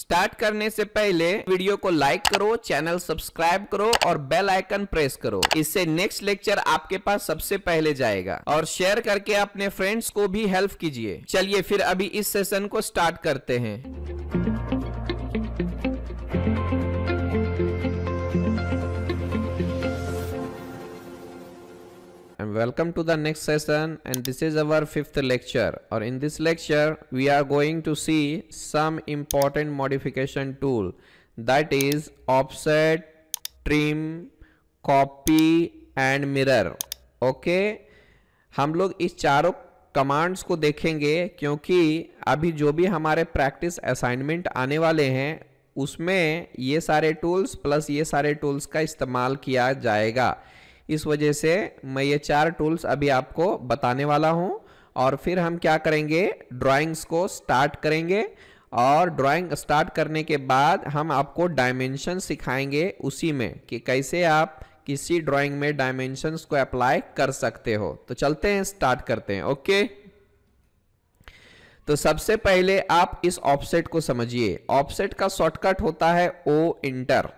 start करने से पहले वीडियो को लाइक करो चैनल सब्सक्राइब करो और बेल आइकन प्रेस करो इससे नेक्स्ट लेक्चर आपके पास सबसे पहले जाएगा और शेयर करके अपने फ्रेंड्स को भी हेल्प कीजिए चलिए फिर अभी इस सेशन को स्टार्ट करते हैं and welcome to the next session and this is our fifth lecture or in this lecture we are going to see some important modification tool that is offset trim copy and mirror okay हम लोग इस चारों commands को देखेंगे क्योंकि अभी जो भी हमारे प्रैक्टिस असाइनमेंट आने वाले हैं उसमें ये सारे टूल्स प्लस ये सारे टूल्स का इस्तेमाल किया जाएगा इस वजह से मैं ये चार टूल्स अभी आपको बताने वाला हूँ और फिर हम क्या करेंगे ड्राइंग्स को स्टार्ट करेंगे और ड्राइंग स्टार्ट करने के बाद हम आपको डायमेंशन सिखाएंगे उसी में कि कैसे आप किसी ड्राइंग में डायमेंशंस को अप्लाई कर सकते हो तो चलते हैं स्टार्ट करते हैं ओके तो सबसे पहले आप इस ऑफसेट को समझिए ऑफसेट का शॉर्टकट होता है ओ इंटर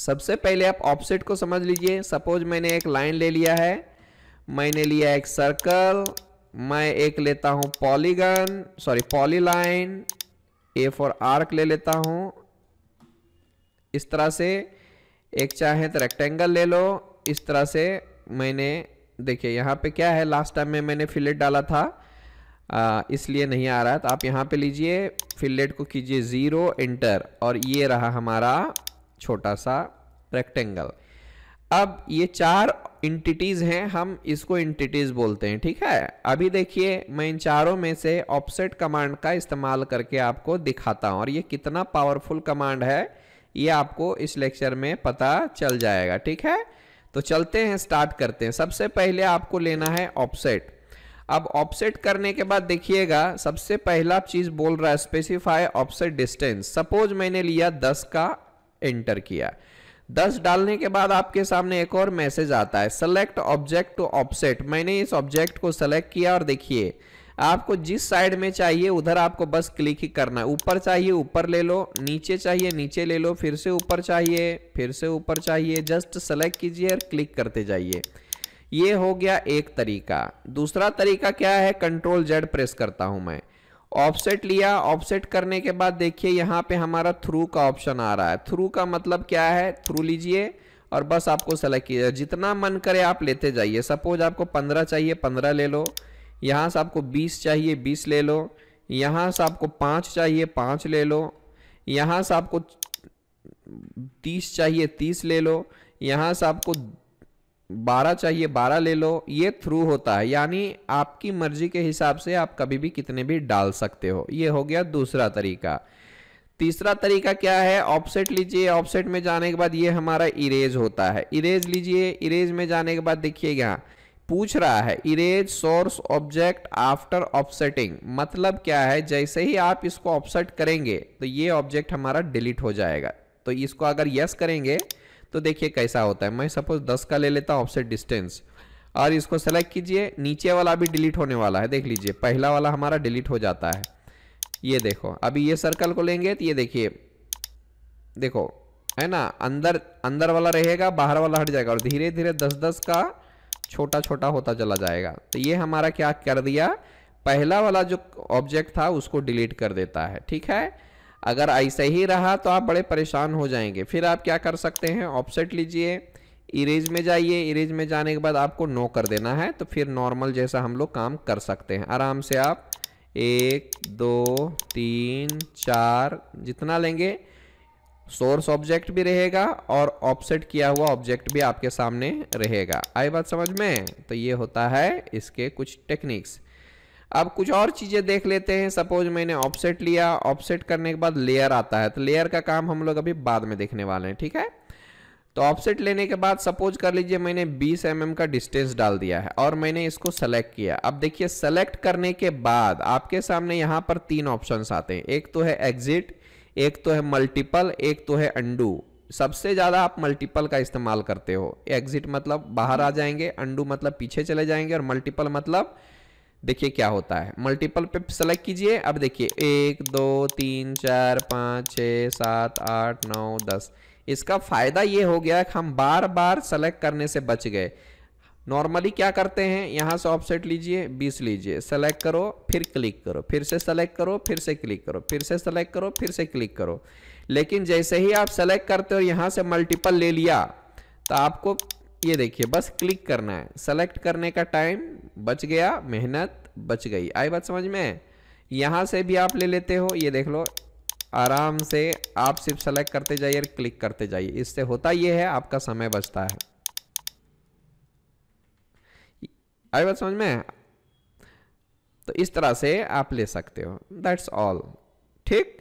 सबसे पहले आप ऑफसेट को समझ लीजिए सपोज मैंने एक लाइन ले लिया है मैंने लिया एक सर्कल मैं एक लेता हूँ polygon sorry polyline A for arc ले लेता हूँ इस तरह से एक चाहे तो रेक्टेंगल ले लो इस तरह से मैंने देखिए यहाँ पे क्या है लास्ट टाइम में मैंने फिलेट डाला था इसलिए नहीं आ रहा तो आप यहाँ पे लीजिए फिलेट को कीजिए ज़ीरो एंटर और ये रहा हमारा छोटा सा रेक्टेंगल अब ये चार इंटिटीज़ हैं हम इसको इंटिटीज़ बोलते हैं ठीक है अभी देखिए मैं इन चारों में से ऑपसेट कमांड का इस्तेमाल करके आपको दिखाता हूं और ये कितना पावरफुल कमांड है ये आपको इस लेक्चर में पता चल जाएगा ठीक है तो चलते हैं स्टार्ट करते हैं सबसे पहले आपको लेना है ऑपसेट अब ऑपसेट करने के बाद देखिएगा सबसे पहला चीज़ बोल रहा है स्पेसिफाई ऑपसेट डिस्टेंस सपोज मैंने लिया दस का एंटर किया दस डालने के बाद आपके सामने एक और मैसेज आता है सेलेक्ट ऑब्जेक्ट टू ऑफसेट मैंने इस ऑब्जेक्ट को सेलेक्ट किया और देखिए आपको जिस साइड में चाहिए उधर आपको बस क्लिक ही करना है ऊपर चाहिए ऊपर ले लो नीचे चाहिए नीचे ले लो फिर से ऊपर चाहिए फिर से ऊपर चाहिए जस्ट सेलेक्ट कीजिए और क्लिक करते जाइए ये हो गया एक तरीका दूसरा तरीका क्या है कंट्रोल जेड प्रेस करता हूं मैं ऑफसेट लिया ऑफसेट करने के बाद देखिए यहाँ पे हमारा थ्रू का ऑप्शन आ रहा है थ्रू का मतलब क्या है थ्रू लीजिए और बस आपको सेलेक्ट कीजिए जितना मन करे आप लेते जाइए सपोज आपको पंद्रह चाहिए पंद्रह ले लो यहाँ से आपको बीस चाहिए बीस ले लो यहाँ से आपको पाँच चाहिए पाँच ले लो यहाँ से आपको तीस चाहिए तीस ले लो यहाँ से आपको बारह चाहिए बारह ले लो ये थ्रू होता है यानी आपकी मर्जी के हिसाब से आप कभी भी कितने भी डाल सकते हो ये हो गया दूसरा तरीका तीसरा तरीका क्या है ऑफसेट लीजिए ऑफसेट में जाने के बाद ये हमारा इरेज होता है इरेज लीजिए इरेज में जाने के बाद देखिए यहाँ पूछ रहा है erase source object after offsetting मतलब क्या है जैसे ही आप इसको ऑफसेट करेंगे तो ये ऑब्जेक्ट हमारा डिलीट हो जाएगा तो इसको अगर यस करेंगे तो देखिए कैसा होता है मैं सपोज दस का ले लेता हूँ ऑफसेट डिस्टेंस और इसको सेलेक्ट कीजिए नीचे वाला भी डिलीट होने वाला है देख लीजिए पहला वाला हमारा डिलीट हो जाता है ये देखो अभी ये सर्कल को लेंगे तो ये देखिए देखो है ना अंदर अंदर वाला रहेगा बाहर वाला हट जाएगा और धीरे धीरे दस दस का छोटा छोटा होता चला जाएगा तो ये हमारा क्या कर दिया पहला वाला जो ऑब्जेक्ट था उसको डिलीट कर देता है ठीक है अगर ऐसे ही रहा तो आप बड़े परेशान हो जाएंगे फिर आप क्या कर सकते हैं ऑफसेट लीजिए इरेज में जाइए इरेज में जाने के बाद आपको नो कर देना है तो फिर नॉर्मल जैसा हम लोग काम कर सकते हैं आराम से आप एक दो तीन चार जितना लेंगे सोर्स ऑब्जेक्ट भी रहेगा और ऑफसेट किया हुआ ऑब्जेक्ट भी आपके सामने रहेगा आई बात समझ में तो ये होता है इसके कुछ टेक्निक्स अब कुछ और चीज़ें देख लेते हैं सपोज मैंने ऑफसेट लिया ऑफसेट करने के बाद लेयर आता है तो लेयर का काम हम लोग अभी बाद में देखने वाले हैं ठीक है तो ऑफसेट लेने के बाद सपोज कर लीजिए मैंने 20 एम mm का डिस्टेंस डाल दिया है और मैंने इसको सेलेक्ट किया अब देखिए सेलेक्ट करने के बाद आपके सामने यहाँ पर तीन ऑप्शंस आते हैं एक तो है एग्जिट एक तो है मल्टीपल एक तो है अंडू सबसे ज़्यादा आप मल्टीपल का इस्तेमाल करते हो एग्जिट मतलब बाहर आ जाएंगे अंडू मतलब पीछे चले जाएंगे और मल्टीपल मतलब देखिए क्या होता है मल्टीपल पे सेलेक्ट कीजिए अब देखिए एक दो तीन चार पाँच छः सात आठ नौ दस इसका फ़ायदा ये हो गया कि हम बार बार सेलेक्ट करने से बच गए नॉर्मली क्या करते हैं यहाँ से ऑफसेट लीजिए 20 लीजिए सेलेक्ट करो फिर क्लिक करो फिर से सेलेक्ट करो फिर से क्लिक करो फिर से सेलेक्ट करो फिर से क्लिक करो लेकिन जैसे ही आप सेलेक्ट करते हो यहाँ से मल्टीपल ले लिया तो आपको ये देखिए बस क्लिक करना है सेलेक्ट करने का टाइम बच गया मेहनत बच गई आई बात समझ में यहाँ से भी आप ले लेते हो ये देख लो आराम से आप सिर्फ सेलेक्ट करते जाइए और क्लिक करते जाइए इससे होता ये है आपका समय बचता है आई बात समझ में तो इस तरह से आप ले सकते हो दैट्स ऑल ठीक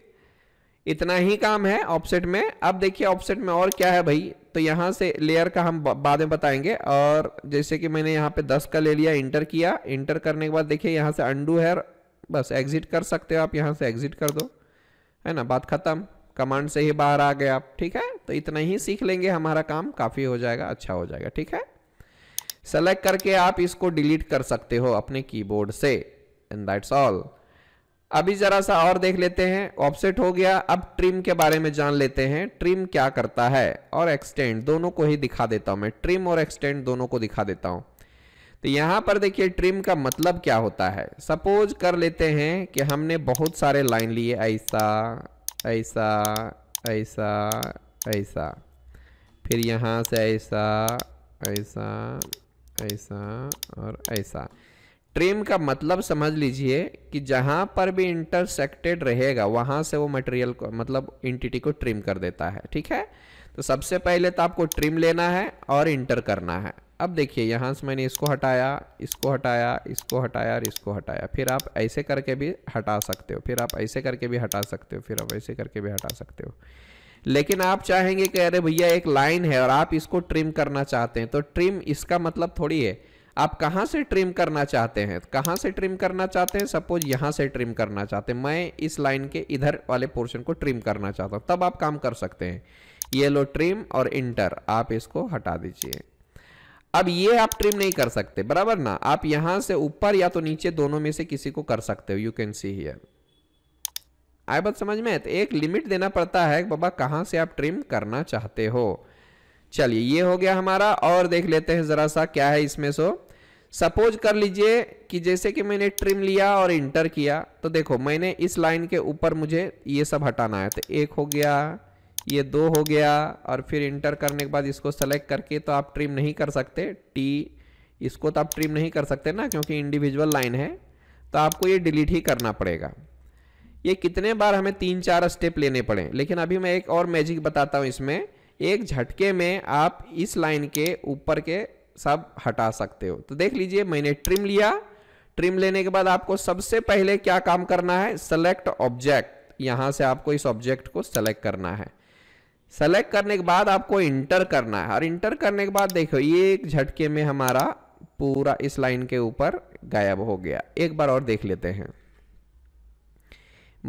इतना ही काम है ऑफसेट में अब देखिए ऑफसेट में और क्या है भाई तो यहाँ से लेयर का हम बाद में बताएंगे और जैसे कि मैंने यहाँ पे 10 का ले लिया इंटर किया इंटर करने के बाद देखिए यहाँ से अंडू है बस एग्जिट कर सकते हो आप यहाँ से एग्जिट कर दो है ना बात ख़त्म कमांड से ही बाहर आ गए आप ठीक है तो इतना ही सीख लेंगे हमारा काम काफ़ी हो जाएगा अच्छा हो जाएगा ठीक है सेलेक्ट करके आप इसको डिलीट कर सकते हो अपने कीबोर्ड से एंड दैट्स ऑल अभी जरा सा और देख लेते हैं ऑफसेट हो गया अब ट्रिम के बारे में जान लेते हैं ट्रिम क्या करता है और एक्सटेंड दोनों को ही दिखा देता हूँ मैं ट्रिम और एक्सटेंड दोनों को दिखा देता हूँ तो यहाँ पर देखिए ट्रिम का मतलब क्या होता है सपोज कर लेते हैं कि हमने बहुत सारे लाइन लिए ऐसा ऐसा ऐसा ऐसा फिर यहाँ से ऐसा ऐसा ऐसा और ऐसा ट्रिम का मतलब समझ लीजिए कि जहाँ पर भी इंटरसेक्टेड रहेगा वहाँ से वो मटेरियल को मतलब इंटिटी को ट्रिम कर देता है ठीक है तो सबसे पहले तो आपको ट्रिम लेना है और इंटर करना है अब देखिए यहाँ से मैंने इसको हटाया इसको हटाया इसको हटाया और इसको हटाया फिर आप ऐसे करके भी हटा सकते हो फिर आप ऐसे करके भी हटा सकते हो फिर आप ऐसे करके भी हटा सकते हो लेकिन आप चाहेंगे कि अरे भैया एक लाइन है और आप इसको ट्रिम करना चाहते हैं तो ट्रिम इसका मतलब थोड़ी है आप कहाँ से ट्रिम करना चाहते हैं कहाँ से ट्रिम करना चाहते हैं सपोज यहाँ से ट्रिम करना चाहते हैं मैं इस लाइन के इधर वाले पोर्शन को ट्रिम करना चाहता हूँ तब आप काम कर सकते हैं ये लो ट्रिम और इंटर आप इसको हटा दीजिए अब ये आप ट्रिम नहीं कर सकते बराबर ना आप यहाँ से ऊपर या तो नीचे दोनों में से किसी को कर सकते हो यू कैन सी हियर आई बात समझ में तो एक लिमिट देना पड़ता है बाबा कहाँ से आप ट्रिम करना चाहते हो चलिए ये हो गया हमारा और देख लेते हैं ज़रा सा क्या है इसमें सो सपोज कर लीजिए कि जैसे कि मैंने ट्रिम लिया और इंटर किया तो देखो मैंने इस लाइन के ऊपर मुझे ये सब हटाना है तो एक हो गया ये दो हो गया और फिर इंटर करने के बाद इसको सेलेक्ट करके तो आप ट्रिम नहीं कर सकते टी इसको तो आप ट्रिम नहीं कर सकते ना क्योंकि इंडिविजुअल लाइन है तो आपको ये डिलीट ही करना पड़ेगा ये कितने बार हमें तीन चार स्टेप लेने पड़े लेकिन अभी मैं एक और मैजिक बताता हूँ इसमें एक झटके में आप इस लाइन के ऊपर के सब हटा सकते हो तो देख लीजिए मैंने ट्रिम लिया ट्रिम लेने के बाद आपको सबसे पहले क्या काम करना है सेलेक्ट ऑब्जेक्ट यहां से आपको इस ऑब्जेक्ट को सेलेक्ट करना है सेलेक्ट करने के बाद आपको इंटर करना है और इंटर करने के बाद देखो ये एक झटके में हमारा पूरा इस लाइन के ऊपर गायब हो गया एक बार और देख लेते हैं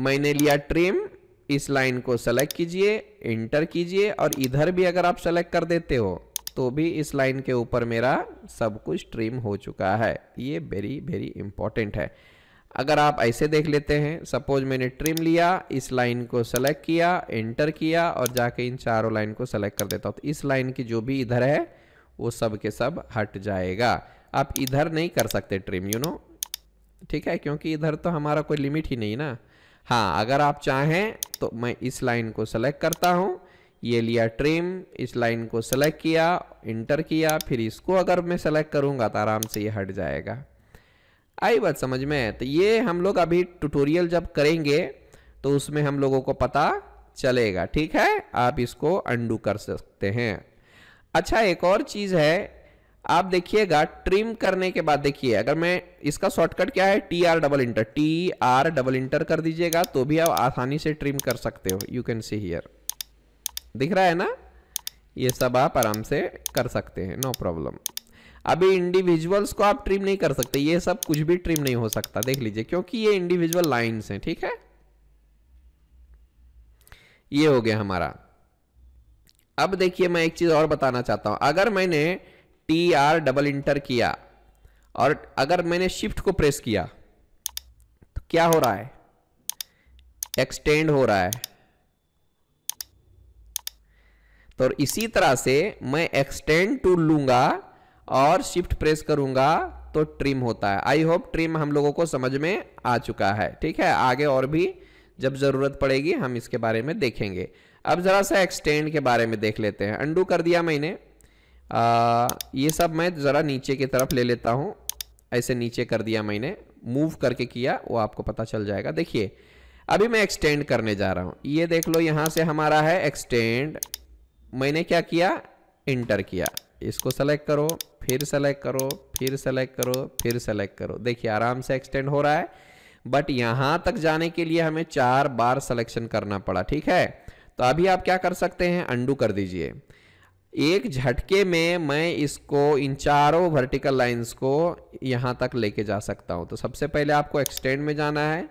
मैंने लिया ट्रिम इस लाइन को सेलेक्ट कीजिए इंटर कीजिए और इधर भी अगर आप सेलेक्ट कर देते हो तो भी इस लाइन के ऊपर मेरा सब कुछ ट्रिम हो चुका है ये वेरी वेरी इंपॉर्टेंट है अगर आप ऐसे देख लेते हैं सपोज मैंने ट्रिम लिया इस लाइन को सेलेक्ट किया एंटर किया और जाके इन चारों लाइन को सेलेक्ट कर देता हूँ तो इस लाइन की जो भी इधर है वो सब के सब हट जाएगा आप इधर नहीं कर सकते ट्रिम यू नो ठीक है क्योंकि इधर तो हमारा कोई लिमिट ही नहीं ना हाँ अगर आप चाहें तो मैं इस लाइन को सेलेक्ट करता हूँ ये लिया ट्रिम इस लाइन को सेलेक्ट किया इंटर किया फिर इसको अगर मैं सेलेक्ट करूँगा तो आराम से ये हट जाएगा आई बात समझ में तो ये हम लोग अभी ट्यूटोरियल जब करेंगे तो उसमें हम लोगों को पता चलेगा ठीक है आप इसको अंडू कर सकते हैं अच्छा एक और चीज़ है आप देखिएगा ट्रिम करने के बाद देखिए अगर मैं इसका शॉर्टकट क्या है T R double enter T R double enter कर दीजिएगा तो भी आप आसानी से ट्रिम कर सकते हो यू कैन सी हियर दिख रहा है ना ये सब आप आराम से कर सकते हैं नो प्रॉब्लम अभी इंडिविजुअल्स को आप ट्रिम नहीं कर सकते ये सब कुछ भी ट्रिम नहीं हो सकता देख लीजिए क्योंकि ये इंडिविजुअल लाइन्स हैं ठीक है ये हो गया हमारा अब देखिए मैं एक चीज़ और बताना चाहता हूं अगर मैंने टी आर डबल इंटर किया और अगर मैंने शिफ्ट को प्रेस किया तो क्या हो रहा है एक्सटेंड हो रहा है तो इसी तरह से मैं एक्सटेंड टूल लूंगा और शिफ्ट प्रेस करूंगा तो ट्रिम होता है आई होप ट्रिम हम लोगों को समझ में आ चुका है ठीक है आगे और भी जब ज़रूरत पड़ेगी हम इसके बारे में देखेंगे अब ज़रा सा एक्सटेंड के बारे में देख लेते हैं अंडू कर दिया मैंने आ, ये सब मैं ज़रा नीचे की तरफ ले लेता हूँ ऐसे नीचे कर दिया मैंने मूव करके किया वो आपको पता चल जाएगा देखिए अभी मैं एक्सटेंड करने जा रहा हूँ ये देख लो यहाँ से हमारा है एक्सटेंड मैंने क्या किया इंटर किया इसको सेलेक्ट करो फिर सेलेक्ट करो फिर सेलेक्ट करो फिर सेलेक्ट करो देखिए आराम से एक्सटेंड हो रहा है बट यहाँ तक जाने के लिए हमें चार बार सलेक्शन करना पड़ा ठीक है तो अभी आप क्या कर सकते हैं अंडू कर दीजिए एक झटके में मैं इसको इन चारों वर्टिकल लाइंस को यहाँ तक लेके जा सकता हूँ तो सबसे पहले आपको एक्सटेंड में जाना है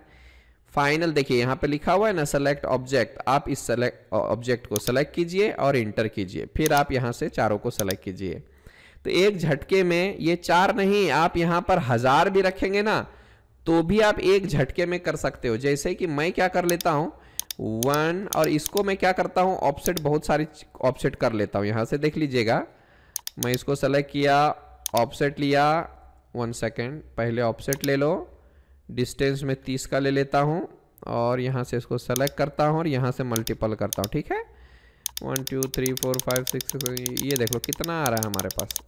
फाइनल देखिए यहाँ पे लिखा हुआ है ना सेलेक्ट ऑब्जेक्ट आप इस सेलेक्ट ऑब्जेक्ट को सेलेक्ट कीजिए और इंटर कीजिए फिर आप यहाँ से चारों को सेलेक्ट कीजिए तो एक झटके में ये चार नहीं आप यहाँ पर हज़ार भी रखेंगे ना तो भी आप एक झटके में कर सकते हो जैसे कि मैं क्या कर लेता हूँ वन और इसको मैं क्या करता हूँ ऑफसेट बहुत सारी ऑफसेट कर लेता हूँ यहाँ से देख लीजिएगा मैं इसको सेलेक्ट किया ऑफसेट लिया वन सेकेंड पहले ऑफसेट ले लो डिस्टेंस में तीस का ले लेता हूँ और यहाँ से इसको सेलेक्ट करता हूँ और यहाँ से मल्टीपल करता हूँ ठीक है one two three four five six ये देख लो कितना आ रहा है हमारे पास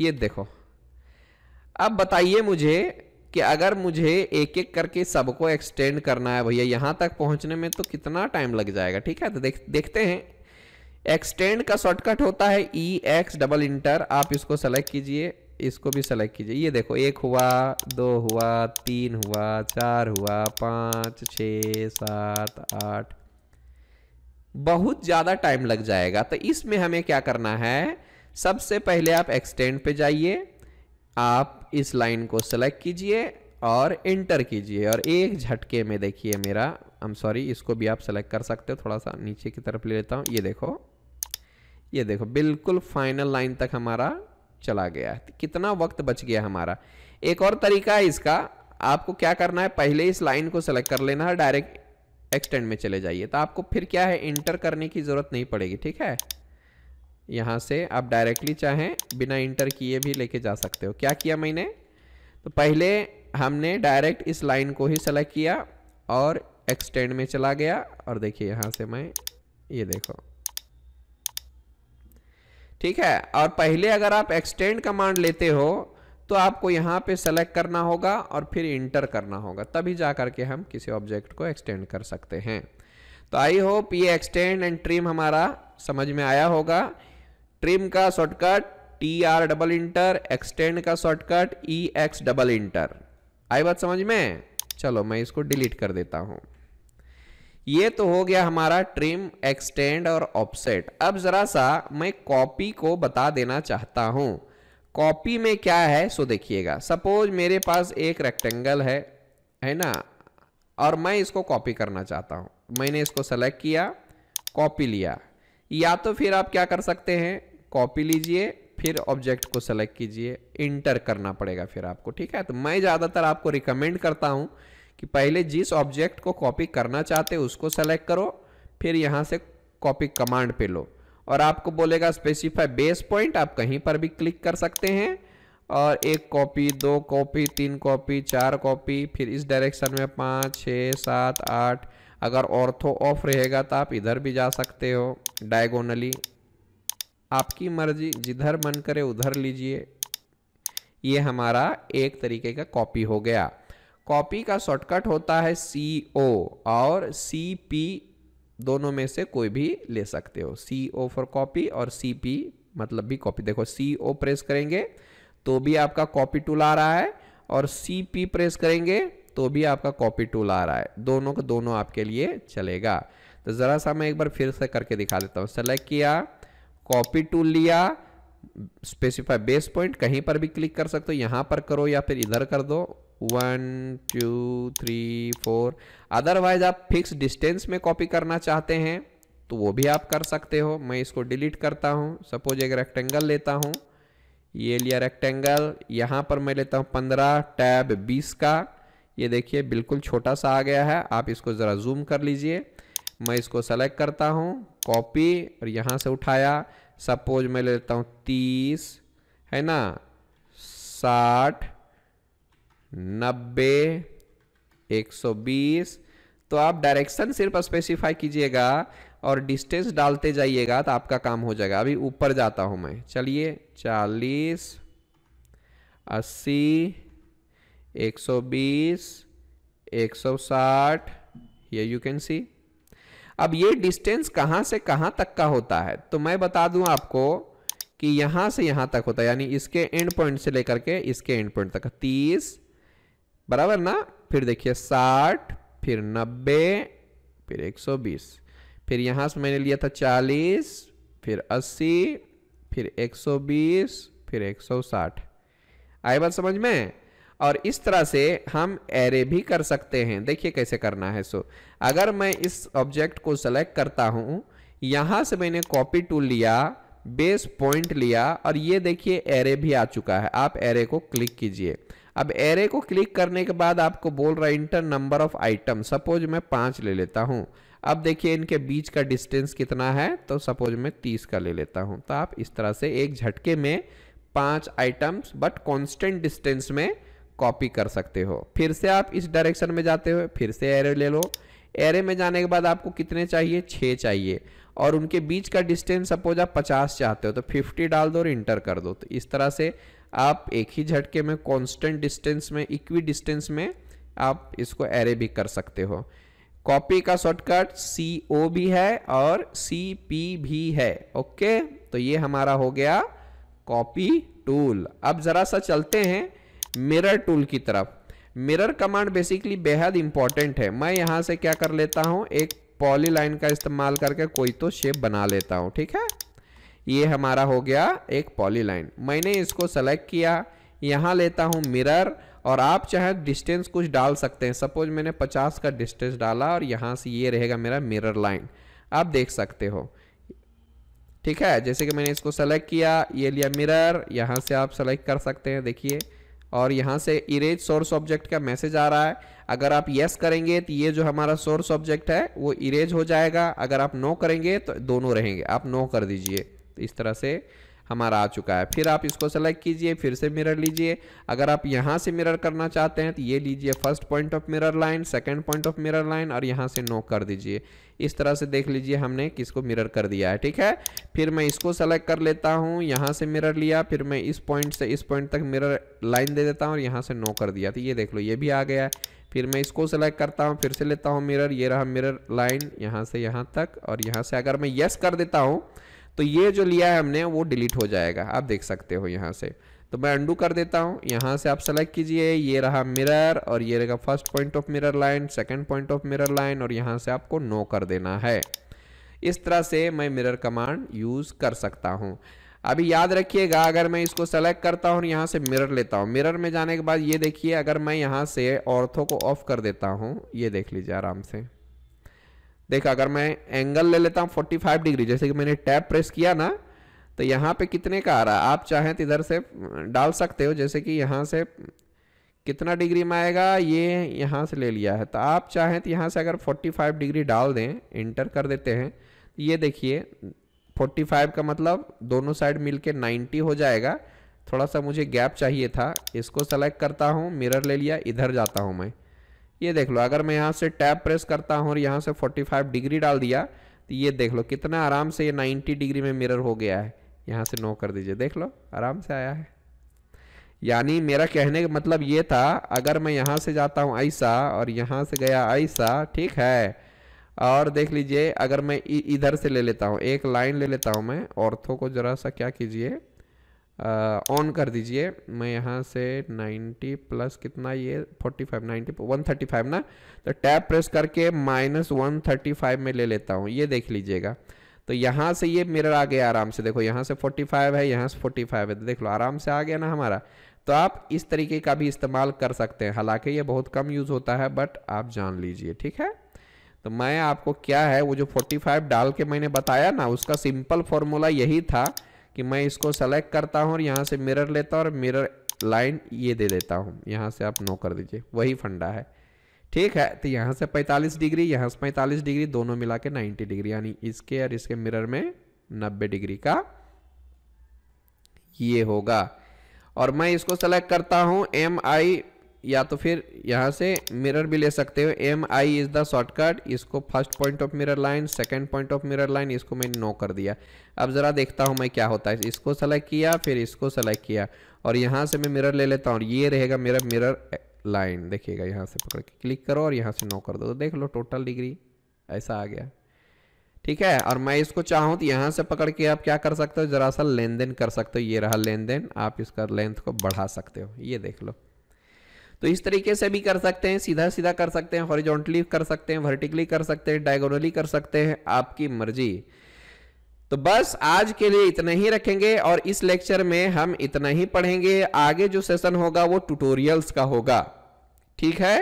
ये देखो अब बताइए मुझे कि अगर मुझे एक एक करके सबको एक्सटेंड करना है भैया यहाँ तक पहुँचने में तो कितना टाइम लग जाएगा ठीक है तो देख देखते हैं एक्सटेंड का शॉर्टकट होता है ई एक्स डबल इंटर आप इसको सेलेक्ट कीजिए इसको भी सेलेक्ट कीजिए ये देखो एक हुआ दो हुआ तीन हुआ चार हुआ पाँच छ सात आठ बहुत ज़्यादा टाइम लग जाएगा तो इसमें हमें क्या करना है सबसे पहले आप एक्सटेंड पे जाइए आप इस लाइन को सेलेक्ट कीजिए और इंटर कीजिए और एक झटके में देखिए मेरा आई एम सॉरी इसको भी आप सेलेक्ट कर सकते हो थोड़ा सा नीचे की तरफ ले लेता हूँ ये देखो ये देखो बिल्कुल फाइनल लाइन तक हमारा चला गया कितना वक्त बच गया हमारा एक और तरीका है इसका आपको क्या करना है पहले इस लाइन को सेलेक्ट कर लेना है डायरेक्ट एक्सटेंड में चले जाइए तो आपको फिर क्या है इंटर करने की ज़रूरत नहीं पड़ेगी ठीक है यहाँ से आप डायरेक्टली चाहें बिना इंटर किए भी लेके जा सकते हो क्या किया मैंने तो पहले हमने डायरेक्ट इस लाइन को ही सेलेक्ट किया और एक्सटेंड में चला गया और देखिए यहाँ से मैं ये देखो ठीक है और पहले अगर आप एक्सटेंड कमांड लेते हो तो आपको यहाँ पे सेलेक्ट करना होगा और फिर इंटर करना होगा तभी जा करके हम किसी ऑब्जेक्ट को एक्सटेंड कर सकते हैं तो आई होप ये एक्सटेंड एंड ट्रिम हमारा समझ में आया होगा ट्रिम का shortcut T R double enter extend का shortcut E X double enter आई बात समझ में चलो मैं इसको डिलीट कर देता हूँ ये तो हो गया हमारा ट्रिम एक्सटेंड और ऑफसेट अब ज़रा सा मैं कॉपी को बता देना चाहता हूँ कॉपी में क्या है सो देखिएगा सपोज मेरे पास एक रेक्टेंगल है है ना और मैं इसको कॉपी करना चाहता हूँ मैंने इसको सेलेक्ट किया कॉपी लिया या तो फिर आप क्या कर सकते हैं कॉपी लीजिए फिर ऑब्जेक्ट को सेलेक्ट कीजिए इंटर करना पड़ेगा फिर आपको ठीक है तो मैं ज़्यादातर आपको रिकमेंड करता हूँ कि पहले जिस ऑब्जेक्ट को कॉपी करना चाहते हो उसको सेलेक्ट करो फिर यहाँ से कॉपी कमांड पे लो और आपको बोलेगा स्पेसिफाई बेस पॉइंट आप कहीं पर भी क्लिक कर सकते हैं और एक कॉपी दो कॉपी तीन कॉपी चार कॉपी फिर इस डायरेक्शन में पाँच छः सात आठ अगर ऑर्थो ऑफ रहेगा तो आप इधर भी जा सकते हो डायगोनली आपकी मर्जी जिधर मन करे उधर लीजिए ये हमारा एक तरीके का कॉपी हो गया कॉपी का शॉर्टकट होता है सी ओ और सी पी दोनों में से कोई भी ले सकते हो सी ओ फॉर कॉपी और सी पी मतलब भी कॉपी देखो सी ओ प्रेस करेंगे तो भी आपका कॉपी टूल आ रहा है और सी पी प्रेस करेंगे तो भी आपका कॉपी टूल आ रहा है दोनों का दोनों आपके लिए चलेगा तो ज़रा सा मैं एक बार फिर से करके दिखा देता हूँ सेलेक्ट किया कॉपी टूल लिया स्पेसिफाई बेस पॉइंट कहीं पर भी क्लिक कर सकते हो यहाँ पर करो या फिर इधर कर दो one two three four otherwise आप फिक्स डिस्टेंस में कॉपी करना चाहते हैं तो वो भी आप कर सकते हो मैं इसको डिलीट करता हूँ सपोज एक रेक्टेंगल लेता हूँ ये लिया रेक्टेंगल यहाँ पर मैं लेता हूँ पंद्रह टैब बीस का ये देखिए बिल्कुल छोटा सा आ गया है आप इसको ज़रा जूम कर लीजिए मैं इसको सेलेक्ट करता हूँ कॉपी और यहाँ से उठाया सपोज मैं ले लेता हूँ तीस है ना साठ नब्बे एक सौ बीस तो आप डायरेक्शन सिर्फ स्पेसिफाई कीजिएगा और डिस्टेंस डालते जाइएगा तो आपका काम हो जाएगा अभी ऊपर जाता हूँ मैं चलिए चालीस अस्सी एक सौ बीस एक सौ साठ ये यू कैन सी अब ये डिस्टेंस कहाँ से कहाँ तक का होता है तो मैं बता दूँ आपको कि यहाँ से यहाँ तक होता है यानी इसके एंड पॉइंट से लेकर के इसके एंड पॉइंट तक तीस बराबर ना फिर देखिए साठ फिर नब्बे फिर एक सौ बीस फिर यहाँ से मैंने लिया था चालीस फिर अस्सी फिर एक सौ बीस फिर एक सौ साठ आई बात समझ में और इस तरह से हम एरे भी कर सकते हैं देखिए कैसे करना है सो अगर मैं इस ऑब्जेक्ट को सेलेक्ट करता हूँ यहाँ से मैंने कॉपी टूल लिया बेस पॉइंट लिया और ये देखिए एरे भी आ चुका है आप एरे को क्लिक कीजिए अब एरे को क्लिक करने के बाद आपको बोल रहा है enter number of item suppose मैं पाँच ले लेता हूँ अब देखिए इनके बीच का डिस्टेंस कितना है तो सपोज मैं तीस का ले लेता हूँ तो आप इस तरह से एक झटके में पाँच आइटम्स बट कॉन्स्टेंट डिस्टेंस में कॉपी कर सकते हो फिर से आप इस डायरेक्शन में जाते हो फिर से एरे ले लो एरे में जाने के बाद आपको कितने चाहिए छः चाहिए और उनके बीच का डिस्टेंस सपोज आप पचास चाहते हो तो फिफ्टी डाल दो और इंटर कर दो तो इस तरह से आप एक ही झटके में कांस्टेंट डिस्टेंस में इक्वी डिस्टेंस में आप इसको एरे भी कर सकते हो कॉपी का शॉर्टकट सी ओ भी है और सी पी भी है ओके तो ये हमारा हो गया कॉपी टूल अब ज़रा सा चलते हैं मिरर टूल की तरफ मिरर कमांड बेसिकली बेहद इंपॉर्टेंट है मैं यहाँ से क्या कर लेता हूँ एक पॉली लाइन का इस्तेमाल करके कोई तो शेप बना लेता हूँ ठीक है ये हमारा हो गया एक पॉली लाइन मैंने इसको सेलेक्ट किया यहाँ लेता हूँ मिरर और आप चाहे डिस्टेंस कुछ डाल सकते हैं सपोज मैंने 50 का डिस्टेंस डाला और यहाँ से ये रहेगा मेरा मिरर लाइन आप देख सकते हो ठीक है जैसे कि मैंने इसको सेलेक्ट किया ये लिया मिरर यहाँ से आप सेलेक्ट कर सकते हैं देखिए और यहाँ से इरेज सोर्स ऑब्जेक्ट का मैसेज आ रहा है अगर आप यस करेंगे तो ये जो हमारा सोर्स ऑब्जेक्ट है वो इरेज हो जाएगा अगर आप नो करेंगे तो दोनों रहेंगे आप नो कर दीजिए तो इस तरह से हमारा आ चुका है फिर आप इसको सेलेक्ट कीजिए फिर से मिरर लीजिए अगर आप यहाँ से मिरर करना चाहते हैं तो ये लीजिए first point of mirror line second point of mirror line और यहाँ से नो कर दीजिए इस तरह से देख लीजिए हमने किसको मिरर कर दिया है ठीक है फिर मैं इसको सेलेक्ट कर लेता हूँ यहाँ से मिरर लिया फिर मैं इस पॉइंट से इस पॉइंट तक मिरर लाइन दे देता हूँ और यहाँ से नो कर दिया तो ये देख लो ये भी आ गया है फिर मैं इसको सेलेक्ट करता हूँ फिर से लेता हूँ मिरर ये रहा मिरर लाइन यहाँ से यहाँ तक और यहाँ से अगर मैं यस कर देता हूँ तो ये जो लिया है हमने वो डिलीट हो जाएगा आप देख सकते हो यहाँ से तो मैं अंडू कर देता हूँ यहाँ से आप सेलेक्ट कीजिए ये रहा मिरर और ये रहेगा first point of mirror line second point of mirror line और यहाँ से आपको नो कर देना है इस तरह से मैं मिरर कमांड यूज़ कर सकता हूँ अभी याद रखिएगा अगर मैं इसको सेलेक्ट करता हूँ और यहाँ से मिरर लेता हूँ मिरर में जाने के बाद ये देखिए अगर मैं यहाँ से औरतों को ऑफ कर देता हूँ ये देख लीजिए आराम से देखा अगर मैं एंगल ले लेता हूँ 45 डिग्री जैसे कि मैंने टैप प्रेस किया ना तो यहाँ पे कितने का आ रहा है आप चाहें तो इधर से डाल सकते हो जैसे कि यहाँ से कितना डिग्री में आएगा ये यहाँ से ले लिया है तो आप चाहें तो यहाँ से अगर 45 डिग्री डाल दें इंटर कर देते हैं तो ये देखिए 45 का मतलब दोनों साइड के 90 हो जाएगा थोड़ा सा मुझे गैप चाहिए था इसको सेलेक्ट करता हूँ मिरर ले लिया इधर जाता हूँ मैं ये देख लो अगर मैं यहाँ से टैब प्रेस करता हूँ और यहाँ से 45 डिग्री डाल दिया तो ये देख लो कितना आराम से ये 90 डिग्री में मिरर हो गया है यहाँ से नो कर दीजिए देख लो आराम से आया है यानी मेरा कहने का मतलब ये था अगर मैं यहाँ से जाता हूँ ऐसा और यहाँ से गया ऐसा ठीक है और देख लीजिए अगर मैं इधर से ले लेता हूँ एक लाइन ले लेता हूँ मैं औरतों को ज़रा सा क्या कीजिए ऑन कर दीजिए मैं यहाँ से 90 प्लस कितना ये 45 90 फाइव ना तो टैप प्रेस करके माइनस वन में ले लेता हूँ ये देख लीजिएगा तो यहाँ से ये मिरर आ गया आराम से देखो यहाँ से 45 है यहाँ से 45 है देख लो आराम से आ गया ना हमारा तो आप इस तरीके का भी इस्तेमाल कर सकते हैं हालांकि ये बहुत कम यूज़ होता है बट आप जान लीजिए ठीक है तो मैं आपको क्या है वो जो 45 डाल के मैंने बताया ना उसका सिंपल फॉर्मूला यही था कि मैं इसको सेलेक्ट करता हूँ और यहाँ से मिरर लेता हूँ और मिरर लाइन ये दे देता हूँ यहाँ से आप नो कर दीजिए वही फंडा है ठीक है तो यहाँ से 45 डिग्री यहाँ से 45 डिग्री दोनों मिला के 90 डिग्री यानी इसके और इसके मिरर में 90 डिग्री का ये होगा और मैं इसको सेलेक्ट करता हूँ एम आई या तो फिर यहाँ से मिरर भी ले सकते हो M I is the shortcut इसको first point of mirror line second point of mirror line इसको मैंने नो कर दिया अब ज़रा देखता हूँ मैं क्या होता है इसको सेलेक्ट किया फिर इसको सेलेक्ट किया और यहाँ से मैं मिरर ले लेता हूँ ये रहेगा मेरा मिरर लाइन देखिएगा यहाँ से पकड़ के क्लिक करो और यहाँ से नो कर दो तो देख लो टोटल डिग्री ऐसा आ गया ठीक है और मैं इसको चाहूँ तो यहाँ से पकड़ के आप क्या कर सकते हो जरा सा लेन देन कर सकते हो ये रहा लेन देन आप इसका लेंथ को बढ़ा सकते हो ये देख लो तो इस तरीके से भी कर सकते हैं सीधा सीधा कर सकते हैं हॉरिजॉन्टली कर सकते हैं वर्टिकली कर सकते हैं डायगोनली कर सकते हैं आपकी मर्जी तो बस आज के लिए इतना ही रखेंगे और इस लेक्चर में हम इतना ही पढ़ेंगे आगे जो सेशन होगा वो ट्यूटोरियल्स का होगा ठीक है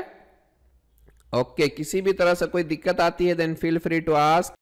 ओके किसी भी तरह से कोई दिक्कत आती है then feel free to ask